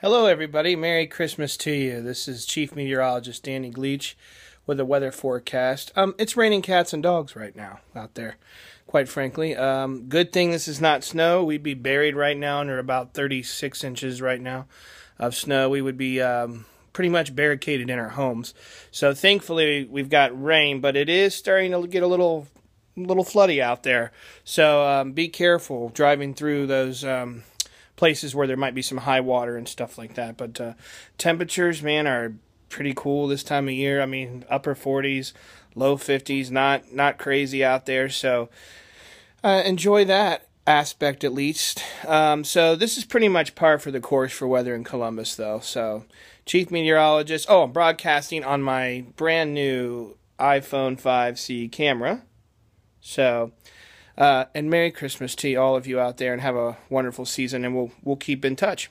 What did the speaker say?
Hello, everybody. Merry Christmas to you. This is Chief Meteorologist Danny Gleach with the weather forecast. Um, it's raining cats and dogs right now out there, quite frankly. Um, good thing this is not snow. We'd be buried right now under about 36 inches right now of snow. We would be um, pretty much barricaded in our homes. So thankfully, we've got rain, but it is starting to get a little little floody out there. So um, be careful driving through those um, places where there might be some high water and stuff like that. But uh, temperatures, man, are pretty cool this time of year. I mean, upper 40s, low 50s, not not crazy out there. So uh, enjoy that aspect at least. Um, so this is pretty much par for the course for weather in Columbus, though. So chief meteorologist. Oh, I'm broadcasting on my brand new iPhone 5C camera. So uh, and Merry Christmas to all of you out there, and have a wonderful season. And we'll we'll keep in touch.